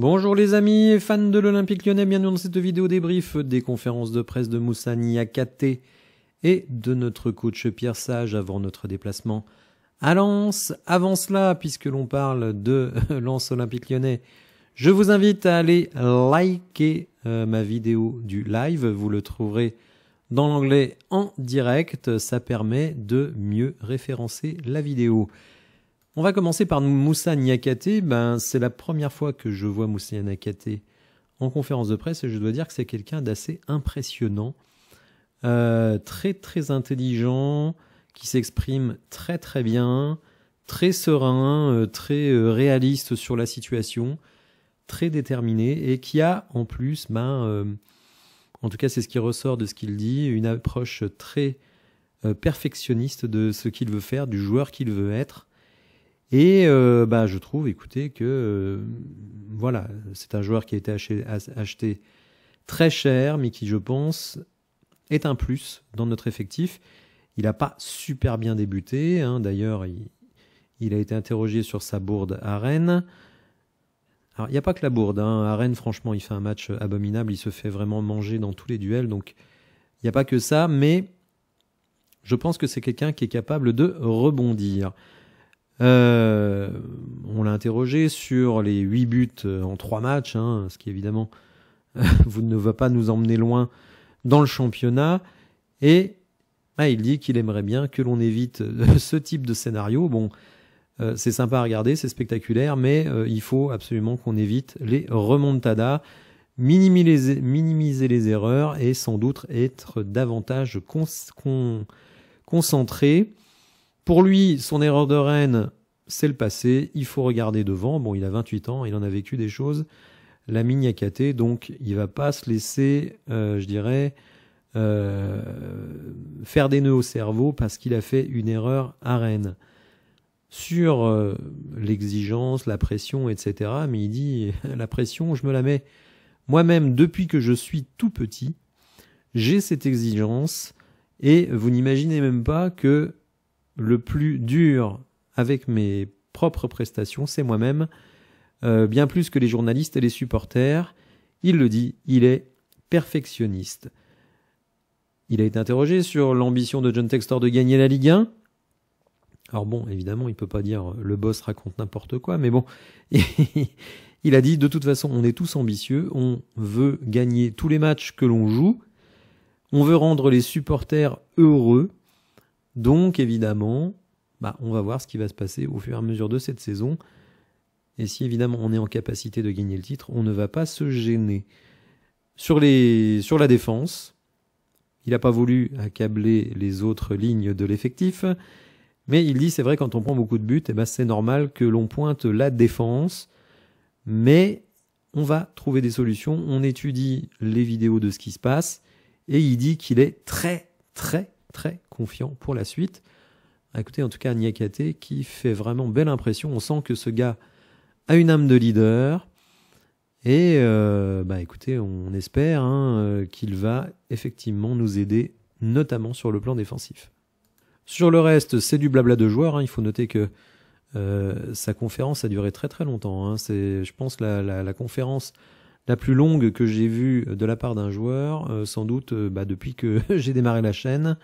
Bonjour les amis et fans de l'Olympique lyonnais, bienvenue dans cette vidéo débrief des conférences de presse de à Akate et de notre coach Pierre Sage avant notre déplacement à Lens. Avant cela, puisque l'on parle de Lens Olympique lyonnais, je vous invite à aller liker euh, ma vidéo du live, vous le trouverez dans l'anglais en direct, ça permet de mieux référencer la vidéo. On va commencer par Moussa Nyakate. Ben, c'est la première fois que je vois Moussa Nyakate en conférence de presse et je dois dire que c'est quelqu'un d'assez impressionnant, euh, très très intelligent, qui s'exprime très très bien, très serein, euh, très euh, réaliste sur la situation, très déterminé et qui a en plus, ben, en tout cas c'est ce qui ressort de ce qu'il dit, une approche très perfectionniste de ce qu'il veut faire, du joueur qu'il veut être et euh, bah, je trouve, écoutez, que euh, voilà, c'est un joueur qui a été acheté, très cher, mais qui, je pense, est un plus dans notre effectif. Il n'a pas super bien débuté. Hein. D'ailleurs, il, a été interrogé sur sa bourde à Rennes. Alors, il n'y a pas que la bourde. Hein. À Rennes, franchement, il fait un match abominable. Il se fait vraiment manger dans tous les duels. Donc, il n'y a pas que ça. Mais je pense que c'est quelqu'un qui est capable de rebondir. Euh, on l'a interrogé sur les 8 buts euh, en 3 matchs, hein, ce qui évidemment vous ne va pas nous emmener loin dans le championnat. Et bah, il dit qu'il aimerait bien que l'on évite euh, ce type de scénario. Bon, c'est sympa à regarder, c'est spectaculaire, mais il faut absolument qu'on évite les remontadas, minimiser minimiser les erreurs et sans doute être davantage concentré pour lui, son erreur de reine, c'est le passé, il faut regarder devant. Bon, il a 28 ans, il en a vécu des choses. La mine a donc il va pas se laisser, euh, je dirais, euh, faire des nœuds au cerveau parce qu'il a fait une erreur à reine. Sur euh, l'exigence, la pression, etc. Mais il dit, la pression, je me la mets moi-même depuis que je suis tout petit. J'ai cette exigence et vous n'imaginez même pas que le plus dur avec mes propres prestations, c'est moi-même, euh, bien plus que les journalistes et les supporters. Il le dit, il est perfectionniste. Il a été interrogé sur l'ambition de John Textor de gagner la Ligue 1. Alors bon, évidemment, il peut pas dire euh, le boss raconte n'importe quoi, mais bon, il a dit de toute façon, on est tous ambitieux, on veut gagner tous les matchs que l'on joue, on veut rendre les supporters heureux, donc évidemment, bah, on va voir ce qui va se passer au fur et à mesure de cette saison. Et si évidemment on est en capacité de gagner le titre, on ne va pas se gêner. Sur, les, sur la défense, il n'a pas voulu accabler les autres lignes de l'effectif, mais il dit c'est vrai quand on prend beaucoup de buts, eh ben, c'est normal que l'on pointe la défense, mais on va trouver des solutions, on étudie les vidéos de ce qui se passe, et il dit qu'il est très très très confiant pour la suite. Ah, écoutez, en tout cas, Niakate qui fait vraiment belle impression. On sent que ce gars a une âme de leader. Et euh, bah écoutez, on espère hein, euh, qu'il va effectivement nous aider, notamment sur le plan défensif. Sur le reste, c'est du blabla de joueur. Hein. Il faut noter que euh, sa conférence a duré très très longtemps. Hein. C'est, je pense, la, la, conférence la plus longue que j'ai vue de la part d'un joueur, sans doute bah, depuis que j'ai démarré la chaîne.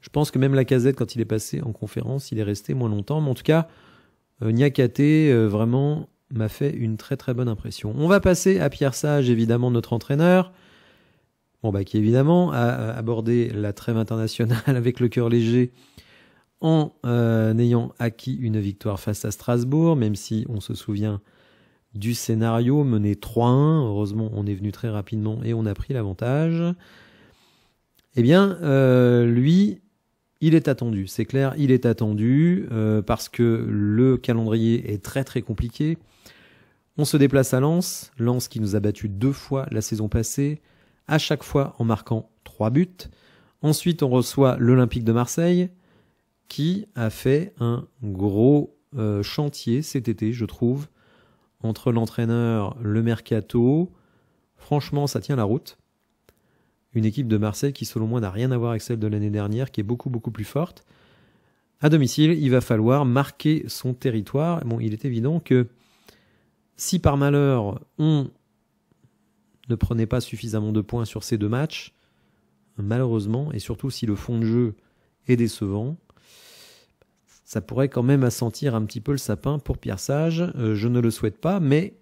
Je pense que même la casette, quand il est passé en conférence, il est resté moins longtemps. Mais en tout cas, euh, euh, vraiment, m'a fait une très très bonne impression. On va passer à Pierre Sage, évidemment, notre entraîneur. Bon, bah, qui évidemment a abordé la trêve internationale avec le cœur léger en euh, ayant acquis une victoire face à Strasbourg, même si on se souvient du scénario mené 3-1. Heureusement, on est venu très rapidement et on a pris l'avantage. Eh bien, euh, lui il est attendu, c'est clair, il est attendu euh, parce que le calendrier est très très compliqué. On se déplace à Lens, Lens qui nous a battu deux fois la saison passée, à chaque fois en marquant trois buts. Ensuite, on reçoit l'Olympique de Marseille qui a fait un gros euh, chantier cet été, je trouve, entre l'entraîneur, le mercato. Franchement, ça tient la route une équipe de Marseille qui selon moi n'a rien à voir avec celle de l'année dernière, qui est beaucoup beaucoup plus forte. À domicile, il va falloir marquer son territoire. Bon, il est évident que si par malheur on ne prenait pas suffisamment de points sur ces deux matchs, malheureusement, et surtout si le fond de jeu est décevant, ça pourrait quand même assentir un petit peu le sapin pour Pierre Sage. Euh, je ne le souhaite pas, mais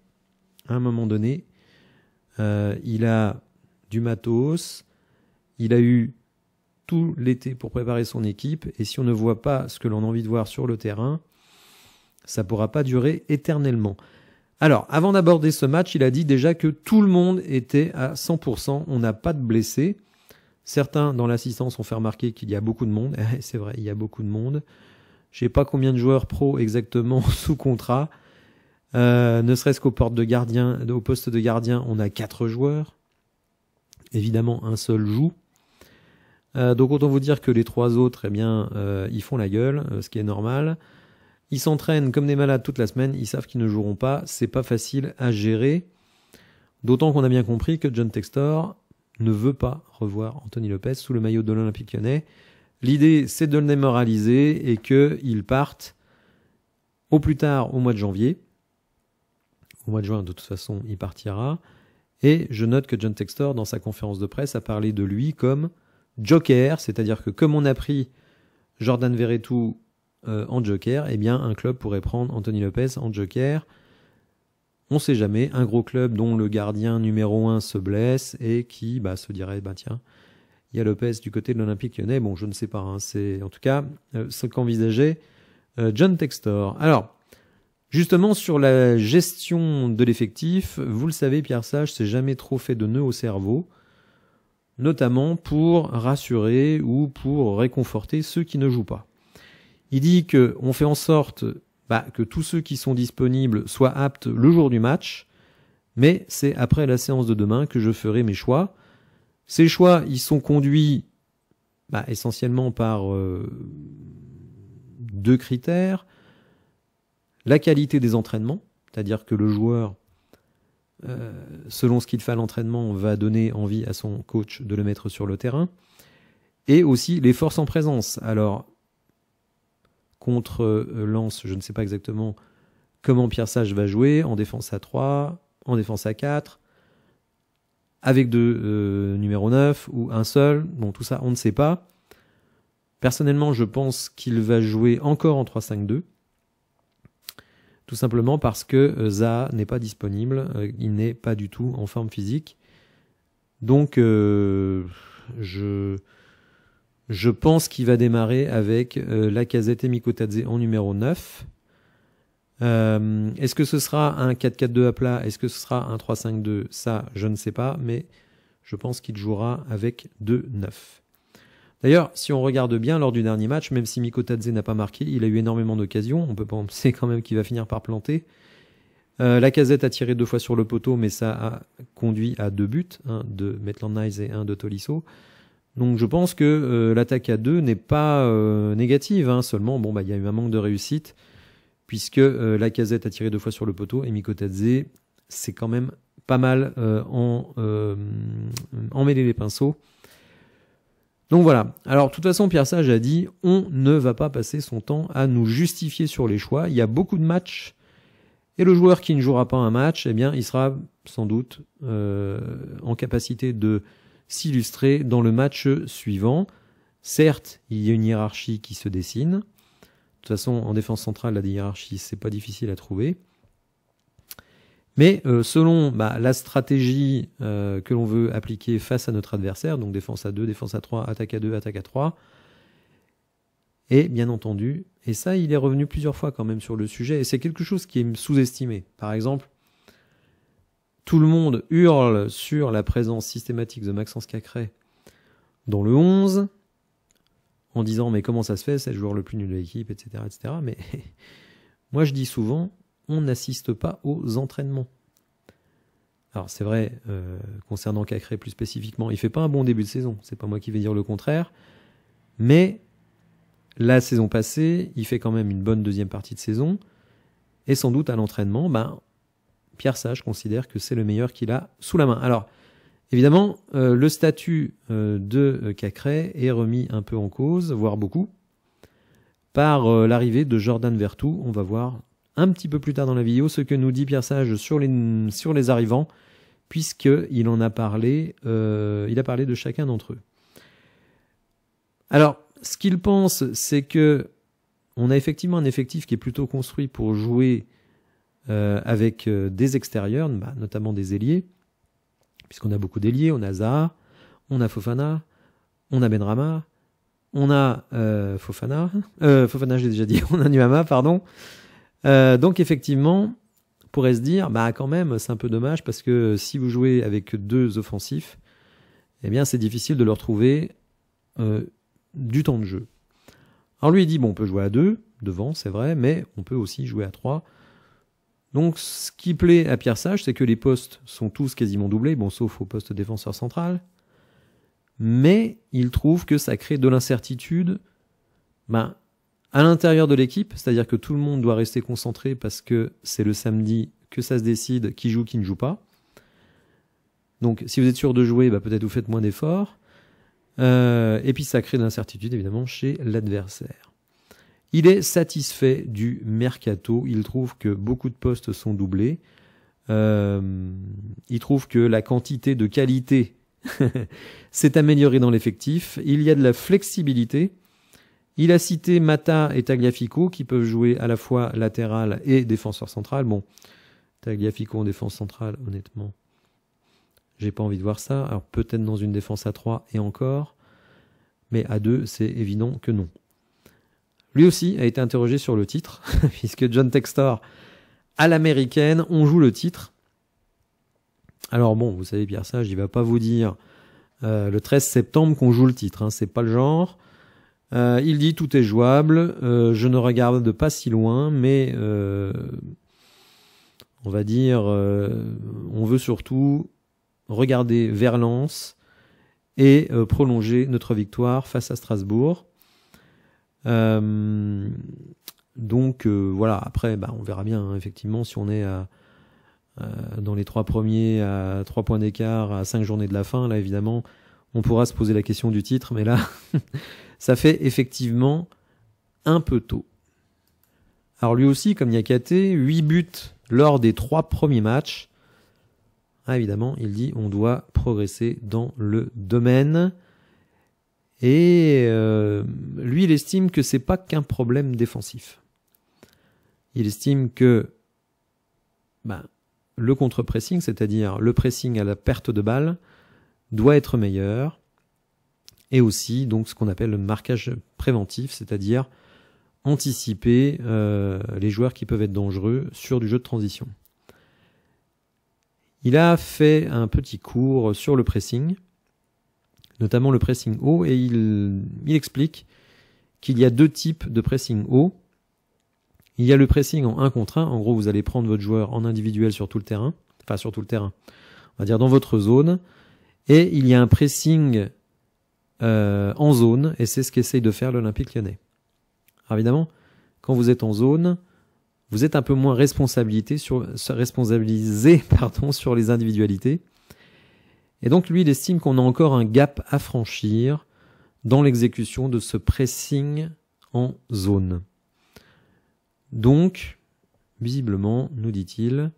à un moment donné, euh, il a du matos, il a eu tout l'été pour préparer son équipe, et si on ne voit pas ce que l'on a envie de voir sur le terrain, ça ne pourra pas durer éternellement. Alors, avant d'aborder ce match, il a dit déjà que tout le monde était à 100%, on n'a pas de blessés. Certains dans l'assistance ont fait remarquer qu'il y a beaucoup de monde. C'est vrai, il y a beaucoup de monde. Je sais pas combien de joueurs pro exactement sous contrat. Euh, ne serait-ce qu'au de gardien, au poste de gardien, on a quatre joueurs évidemment un seul joue. Euh, donc autant vous dire que les trois autres, eh bien, euh, ils font la gueule, euh, ce qui est normal. Ils s'entraînent comme des malades toute la semaine, ils savent qu'ils ne joueront pas, c'est pas facile à gérer. D'autant qu'on a bien compris que John Textor ne veut pas revoir Anthony Lopez sous le maillot de l'Olympique lyonnais. L'idée, c'est de le démoraliser et qu'il parte au plus tard au mois de janvier. Au mois de juin, de toute façon, il partira. Et je note que John Textor, dans sa conférence de presse, a parlé de lui comme Joker, c'est-à-dire que comme on a pris Jordan Veretout euh, en Joker, eh bien un club pourrait prendre Anthony Lopez en Joker. On sait jamais, un gros club dont le gardien numéro 1 se blesse et qui bah, se dirait, bah tiens, il y a Lopez du côté de l'Olympique lyonnais. Bon, je ne sais pas, hein. c'est en tout cas euh, ce qu'envisageait euh, John Textor. Alors, Justement, sur la gestion de l'effectif, vous le savez, Pierre Sage s'est jamais trop fait de nœuds au cerveau, notamment pour rassurer ou pour réconforter ceux qui ne jouent pas. Il dit qu'on fait en sorte bah, que tous ceux qui sont disponibles soient aptes le jour du match, mais c'est après la séance de demain que je ferai mes choix. Ces choix, ils sont conduits bah, essentiellement par euh, deux critères la qualité des entraînements, c'est-à-dire que le joueur, euh, selon ce qu'il fait à l'entraînement, va donner envie à son coach de le mettre sur le terrain, et aussi les forces en présence. Alors, contre euh, Lance, je ne sais pas exactement comment Pierre Sage va jouer, en défense à 3, en défense à 4, avec deux euh, numéros 9 ou un seul, bon tout ça on ne sait pas. Personnellement je pense qu'il va jouer encore en 3-5-2, tout simplement parce que euh, Zaha n'est pas disponible, euh, il n'est pas du tout en forme physique. Donc euh, je, je pense qu'il va démarrer avec la casette et Mikotadze en numéro 9. Euh, Est-ce que ce sera un 4-4-2 à plat Est-ce que ce sera un 3-5-2 Ça, je ne sais pas, mais je pense qu'il jouera avec 2-9. D'ailleurs, si on regarde bien lors du dernier match, même si Mikotadze n'a pas marqué, il a eu énormément d'occasions. On peut penser quand même qu'il va finir par planter. Euh, la casette a tiré deux fois sur le poteau, mais ça a conduit à deux buts, un de Maitland Nice et un de Tolisso. Donc je pense que euh, l'attaque à deux n'est pas euh, négative, hein. seulement bon bah, il y a eu un manque de réussite, puisque la casette a tiré deux fois sur le poteau et Mikotadze c'est quand même pas mal en, en mêler les pinceaux. Donc voilà. Alors de toute façon, Pierre Sage a dit, on ne va pas passer son temps à nous justifier sur les choix. Il y a beaucoup de matchs. Et le joueur qui ne jouera pas un match, eh bien, il sera sans doute euh, en capacité de s'illustrer dans le match suivant. Certes, il y a une hiérarchie qui se dessine. De toute façon, en défense centrale, la hiérarchie, c'est pas difficile à trouver. Mais euh, selon bah, la stratégie euh, que l'on veut appliquer face à notre adversaire, donc défense à 2, défense à 3, attaque à 2, attaque à 3, et bien entendu, et ça il est revenu plusieurs fois quand même sur le sujet, et c'est quelque chose qui est sous-estimé. Par exemple, tout le monde hurle sur la présence systématique de Maxence Cacré dans le 11, en disant mais comment ça se fait, c'est le joueur le plus nul de l'équipe, etc., etc. Mais moi je dis souvent, on n'assiste pas aux entraînements. Alors c'est vrai, euh, concernant Cacré plus spécifiquement, il fait pas un bon début de saison, c'est pas moi qui vais dire le contraire, mais la saison passée, il fait quand même une bonne deuxième partie de saison, et sans doute à l'entraînement, ben, Pierre Sage considère que c'est le meilleur qu'il a sous la main. Alors, évidemment, euh, le statut euh, de Cacré est remis un peu en cause, voire beaucoup, par l'arrivée de Jordan Vertou, on va voir un petit peu plus tard dans la vidéo ce que nous dit Pierre Sage sur les, arrivants, puisqu'il en a parlé, euh, il a parlé de chacun d'entre eux. Alors, ce qu'il pense, c'est que on a effectivement un effectif qui est plutôt construit pour jouer euh, avec euh, des extérieurs, bah, notamment des ailiers, puisqu'on a beaucoup d'ailiers, on a Zaha, on a Fofana, on a Benrama, on a Fofana, Fofana j'ai déjà dit, on a Nuama, pardon, euh, donc effectivement, on pourrait se dire, bah quand même, c'est un peu dommage parce que si vous jouez avec deux offensifs, eh bien c'est difficile de leur trouver euh, du temps de jeu. Alors lui il dit, bon, on peut jouer à deux, devant, c'est vrai, mais on peut aussi jouer à trois. Donc ce qui plaît à Pierre Sage, c'est que les postes sont tous quasiment doublés, bon sauf au poste défenseur central. Mais il trouve que ça crée de l'incertitude ben, à l'intérieur de l'équipe, c'est-à-dire que tout le monde doit rester concentré parce que c'est le samedi que ça se décide qui joue, qui ne joue pas. Donc si vous êtes sûr de jouer, bah, peut-être vous faites moins d'efforts. Euh, et puis ça crée de l'incertitude évidemment chez l'adversaire. Il est satisfait du mercato, il trouve que beaucoup de postes sont doublés, euh, il trouve que la quantité de qualité s'est améliorée dans l'effectif, il y a de la flexibilité, il a cité Mata et Tagliafico qui peuvent jouer à la fois latéral et défenseur central. Bon, Tagliafico en défense centrale, honnêtement, j'ai pas envie de voir ça. Alors peut-être dans une défense à 3 et encore, mais à 2, c'est évident que non. Lui aussi a été interrogé sur le titre, puisque John Textor, à l'américaine, on joue le titre. Alors bon, vous savez Pierre Sage, il va pas vous dire euh, le 13 septembre qu'on joue le titre, hein, c'est pas le genre. Euh, il dit tout est jouable, euh, je ne regarde pas si loin, mais euh, on va dire, on veut surtout regarder vers Lens et prolonger notre victoire face à Strasbourg. donc voilà, après, bah, on verra bien, hein, effectivement, si on est à, dans les trois premiers à trois points d'écart à cinq journées de la fin, là évidemment, on pourra se poser la question du titre, mais là, ça fait effectivement un peu tôt. Alors lui aussi, comme Yakaté, 8 buts lors des trois premiers matchs. Ah, évidemment, il dit on doit progresser dans le domaine. Et euh, lui, il estime que c'est pas qu'un problème défensif. Il estime que ben, le contre-pressing, c'est-à-dire le pressing à la perte de balle, doit être meilleur. Et aussi donc ce qu'on appelle le marquage préventif, c'est-à-dire anticiper euh, les joueurs qui peuvent être dangereux sur du jeu de transition. Il a fait un petit cours sur le pressing, notamment le pressing haut, et il, il explique qu'il y a deux types de pressing haut. Il y a le pressing en 1 contre 1, en gros vous allez prendre votre joueur en individuel sur tout le terrain, enfin sur tout le terrain, on va dire dans votre zone, et il y a un pressing euh, en zone, et c'est ce qu'essaye de faire l'Olympique lyonnais. Alors évidemment, quand vous êtes en zone, vous êtes un peu moins responsabilité sur, responsabilisé sur les individualités. Et donc lui, il estime qu'on a encore un gap à franchir dans l'exécution de ce pressing en zone. Donc, visiblement, nous dit-il,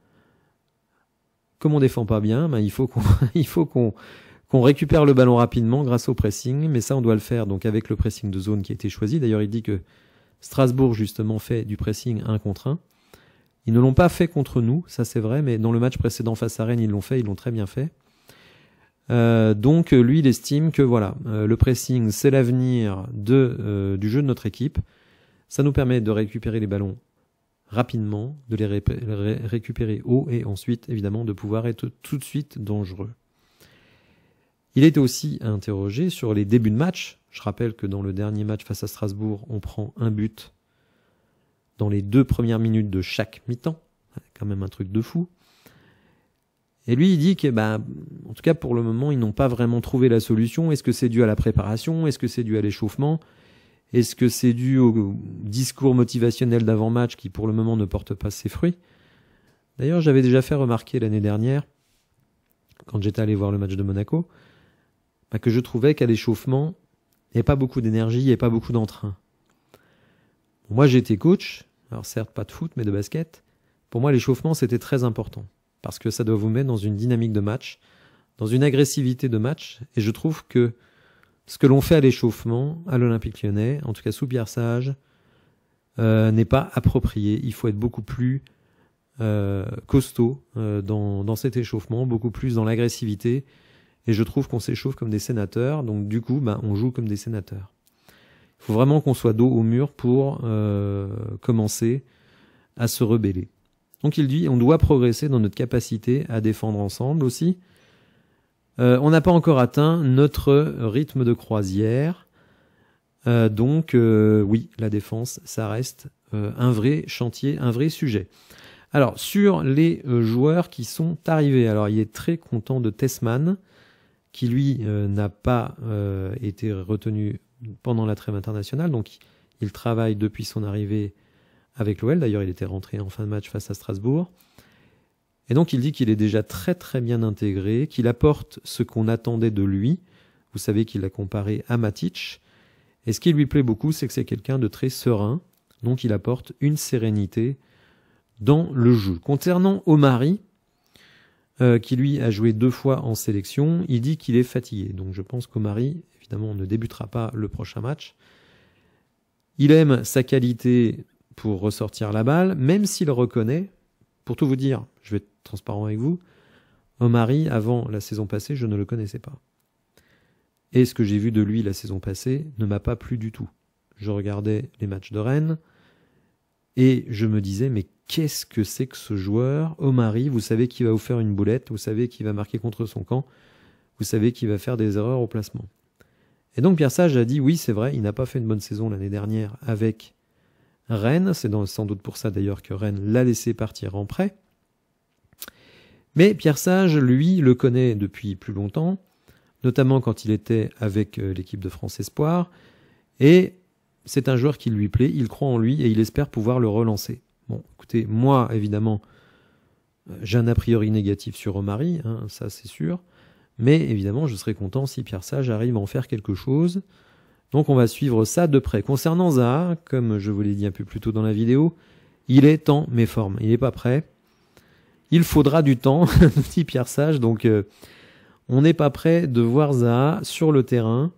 comme on défend pas bien, ben, il faut qu'on faut qu'on récupère le ballon rapidement grâce au pressing, mais ça on doit le faire donc avec le pressing de zone qui a été choisi. D'ailleurs, il dit que Strasbourg justement fait du pressing un contre un. Ils ne l'ont pas fait contre nous, ça c'est vrai, mais dans le match précédent face à Rennes, ils l'ont fait, ils l'ont très bien fait. Euh, donc lui, il estime que voilà, euh, le pressing c'est l'avenir de euh, du jeu de notre équipe. Ça nous permet de récupérer les ballons rapidement, de les récupérer haut et ensuite, évidemment, de pouvoir être tout de suite dangereux. Il est aussi interrogé sur les débuts de match. Je rappelle que dans le dernier match face à Strasbourg, on prend un but dans les deux premières minutes de chaque mi-temps. Quand même un truc de fou. Et lui, il dit que, bah, en tout cas, pour le moment, ils n'ont pas vraiment trouvé la solution. Est-ce que c'est dû à la préparation Est-ce que c'est dû à l'échauffement est-ce que c'est dû au discours motivationnel d'avant-match qui pour le moment ne porte pas ses fruits D'ailleurs, j'avais déjà fait remarquer l'année dernière, quand j'étais allé voir le match de Monaco, bah, que je trouvais qu'à l'échauffement, il n'y avait pas beaucoup d'énergie, il n'y avait pas beaucoup d'entrain. Moi, j'étais coach, alors certes pas de foot, mais de basket. Pour moi, l'échauffement, c'était très important, parce que ça doit vous mettre dans une dynamique de match, dans une agressivité de match, et je trouve que ce que l'on fait à l'échauffement, à l'Olympique lyonnais, en tout cas sous Pierre Sage, euh, n'est pas approprié. Il faut être beaucoup plus euh, costaud euh, dans, dans, cet échauffement, beaucoup plus dans l'agressivité. Et je trouve qu'on s'échauffe comme des sénateurs, donc du coup, bah, on joue comme des sénateurs. Il faut vraiment qu'on soit dos au mur pour commencer à se rebeller. Donc il dit, on doit progresser dans notre capacité à défendre ensemble aussi, euh, on n'a pas encore atteint notre rythme de croisière. Euh, donc euh, oui, la défense, ça reste un vrai chantier, un vrai sujet. Alors sur les joueurs qui sont arrivés, alors il est très content de Tessman, qui lui n'a pas été retenu pendant la trêve internationale, donc il travaille depuis son arrivée avec l'OL. D'ailleurs, il était rentré en fin de match face à Strasbourg. Et donc il dit qu'il est déjà très très bien intégré, qu'il apporte ce qu'on attendait de lui. Vous savez qu'il l'a comparé à Matic. Et ce qui lui plaît beaucoup, c'est que c'est quelqu'un de très serein. Donc il apporte une sérénité dans le jeu. Concernant Omari, euh, qui lui a joué deux fois en sélection, il dit qu'il est fatigué. Donc je pense qu'Omari, évidemment, ne débutera pas le prochain match. Il aime sa qualité pour ressortir la balle, même s'il reconnaît pour tout vous dire, je vais être transparent avec vous, Omari, avant la saison passée, je ne le connaissais pas. Et ce que j'ai vu de lui la saison passée ne m'a pas plu du tout. Je regardais les matchs de Rennes et je me disais, mais qu'est-ce que c'est que ce joueur Omari, oh, vous savez qu'il va vous faire une boulette, vous savez qu'il va marquer contre son camp, vous savez qu'il va faire des erreurs au placement. Et donc Pierre Sage a dit, oui, c'est vrai, il n'a pas fait une bonne saison l'année dernière avec Rennes. C'est sans doute pour ça d'ailleurs que Rennes l'a laissé partir en prêt. Mais Pierre Sage, lui, le connaît depuis plus longtemps, notamment quand il était avec euh, l'équipe de France Espoir, et c'est un joueur qui lui plaît, il croit en lui et il espère pouvoir le relancer. Bon, écoutez, moi, évidemment, euh, j'ai un a priori négatif sur Omari, hein, ça c'est sûr, mais évidemment, je serais content si Pierre Sage arrive à en faire quelque chose, donc on va suivre ça de près. Concernant Zaha, comme je vous l'ai dit un peu plus tôt dans la vidéo, il est en méforme, il n'est pas prêt. Il faudra du temps, petit Pierre Sage, donc euh, on n'est pas prêt de voir Zaha sur le terrain.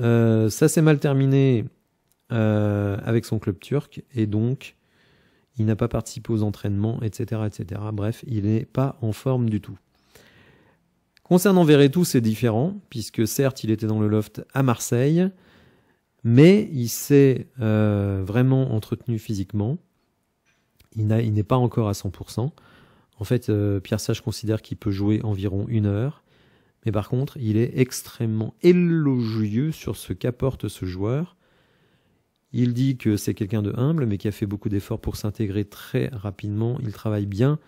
Euh, ça s'est mal terminé euh, avec son club turc, et donc il n'a pas participé aux entraînements, etc. etc. Bref, il n'est pas en forme du tout. Concernant Veretout, c'est différent, puisque certes, il était dans le loft à Marseille, mais il s'est euh, vraiment entretenu physiquement. Il, n'est pas encore à 100%. En fait, euh, Pierre Sage considère qu'il peut jouer environ une heure. Mais par contre, il est extrêmement élogieux sur ce qu'apporte ce joueur. Il dit que c'est quelqu'un de humble, mais qui a fait beaucoup d'efforts pour s'intégrer très rapidement. Il travaille bien.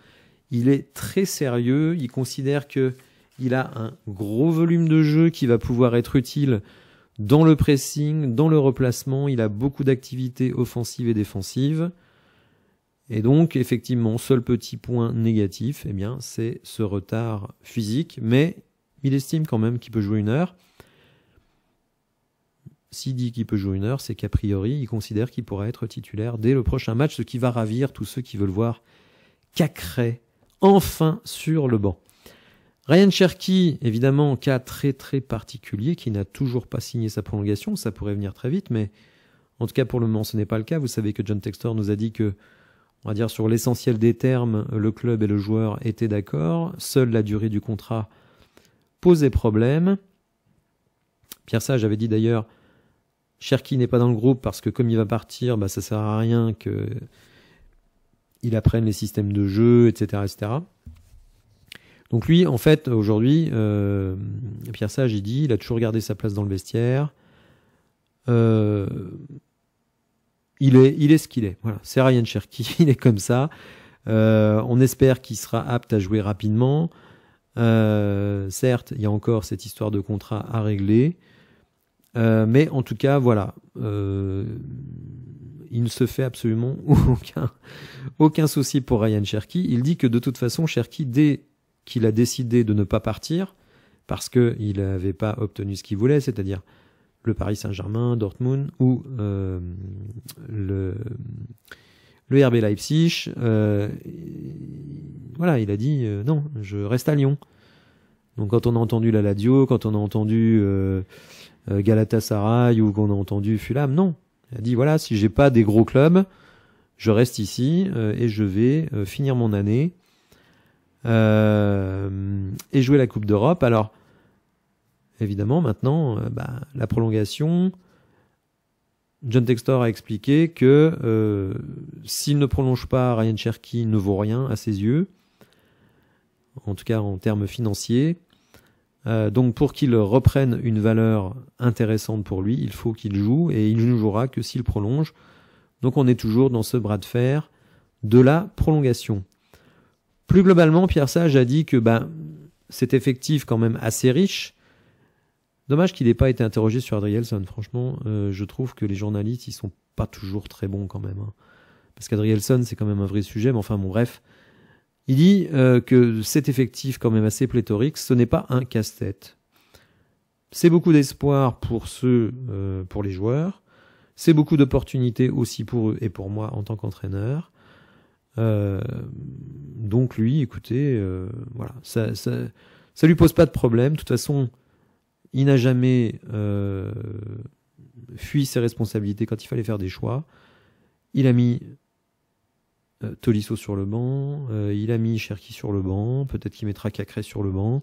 Il est très sérieux. Il considère que il a un gros volume de jeu qui va pouvoir être utile dans le pressing, dans le replacement. Il a beaucoup d'activités offensives et défensives. Et donc, effectivement, seul petit point négatif, eh bien, c'est ce retard physique. Mais il estime quand même qu'il peut jouer une heure. S'il dit qu'il peut jouer une heure, c'est qu'a priori, il considère qu'il pourra être titulaire dès le prochain match, ce qui va ravir tous ceux qui veulent voir Cacré enfin sur le banc. Ryan Cherky, évidemment, cas très très particulier qui n'a toujours pas signé sa prolongation, ça pourrait venir très vite, mais en tout cas pour le moment ce n'est pas le cas. Vous savez que John Textor nous a dit que, on va dire sur l'essentiel des termes, le club et le joueur étaient d'accord, seule la durée du contrat posait problème. Pierre Sage avait dit d'ailleurs, Cherky n'est pas dans le groupe parce que comme il va partir, bah, ça sert à rien que il apprenne les systèmes de jeu, etc. etc. Donc lui, en fait, aujourd'hui, euh, Pierre Sage, il dit, il a toujours gardé sa place dans le vestiaire. Euh, il est, il est ce qu'il est. Voilà, c'est Ryan Cherky, il est comme ça. Euh, on espère qu'il sera apte à jouer rapidement. certes, il y a encore cette histoire de contrat à régler, mais en tout cas, voilà, il ne se fait absolument aucun, aucun souci pour Ryan Cherky. Il dit que de toute façon, Cherky, dès qu'il a décidé de ne pas partir parce qu'il n'avait pas obtenu ce qu'il voulait, c'est-à-dire le Paris Saint-Germain, Dortmund ou euh, le, le RB Leipzig. Euh, voilà, il a dit euh, non, je reste à Lyon. Donc quand on a entendu la Ladio, quand on a entendu Galatasaray ou qu'on a entendu Fulham, non. Il a dit voilà, si j'ai pas des gros clubs, je reste ici et je vais finir mon année euh, et jouer la Coupe d'Europe. Alors, évidemment, maintenant, euh, bah, la prolongation. John Textor a expliqué que euh, s'il ne prolonge pas, Ryan Cherky ne vaut rien à ses yeux, en tout cas en termes financiers. donc pour qu'il reprenne une valeur intéressante pour lui, il faut qu'il joue et il ne jouera que s'il prolonge. Donc on est toujours dans ce bras de fer de la prolongation. Plus globalement, Pierre Sage a dit que ben, cet effectif quand même assez riche, dommage qu'il n'ait pas été interrogé sur Adrielson. Franchement, euh, je trouve que les journalistes, ils sont pas toujours très bons quand même. Hein. Parce qu'Adrielson, c'est quand même un vrai sujet, mais enfin bon, bref. Il dit euh, que cet effectif quand même assez pléthorique, ce n'est pas un casse-tête. C'est beaucoup d'espoir pour ceux, euh, pour les joueurs. C'est beaucoup d'opportunités aussi pour eux et pour moi en tant qu'entraîneur. Euh, donc lui, écoutez, euh, voilà, ça, ça, ça, lui pose pas de problème. De toute façon, il n'a jamais euh, fui ses responsabilités quand il fallait faire des choix. Il a mis Tolisso sur le banc, il a mis Cherki sur le banc, peut-être qu'il mettra Cacré sur le banc.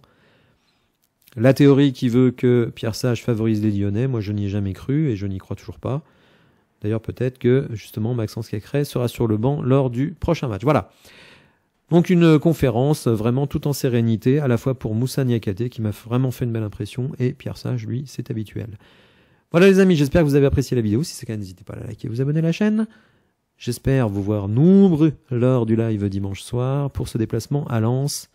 La théorie qui veut que Pierre Sage favorise les Lyonnais, moi je n'y ai jamais cru et je n'y crois toujours pas. D'ailleurs, peut-être que justement Maxence Cacré sera sur le banc lors du prochain match. Voilà. Donc une conférence euh, vraiment tout en sérénité, à la fois pour Moussa Niakate qui m'a vraiment fait une belle impression et Pierre Sage, lui, c'est habituel. Voilà les amis, j'espère que vous avez apprécié la vidéo. Si c'est le cas, n'hésitez pas à liker et vous abonner à la chaîne. J'espère vous voir nombreux lors du live dimanche soir pour ce déplacement à Lens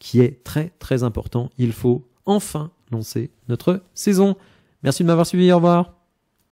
qui est très très important. Il faut enfin lancer notre saison. Merci de m'avoir suivi, au revoir.